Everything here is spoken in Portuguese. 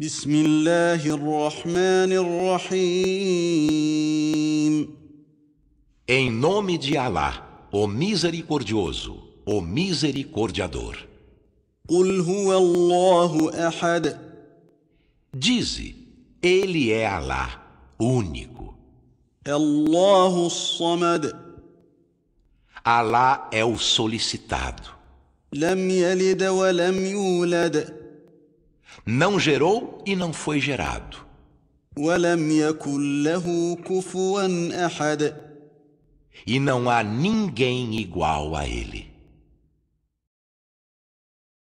بسم الله الرحمن الرحيم Em nome de Alá, o misericordioso, o misericordiador. قل هو الله أحد Dize, ele é Alá, único. الله الصمد Alá é o solicitado. لم يلد ولم يولد não gerou e não foi gerado. E não há ninguém igual a ele.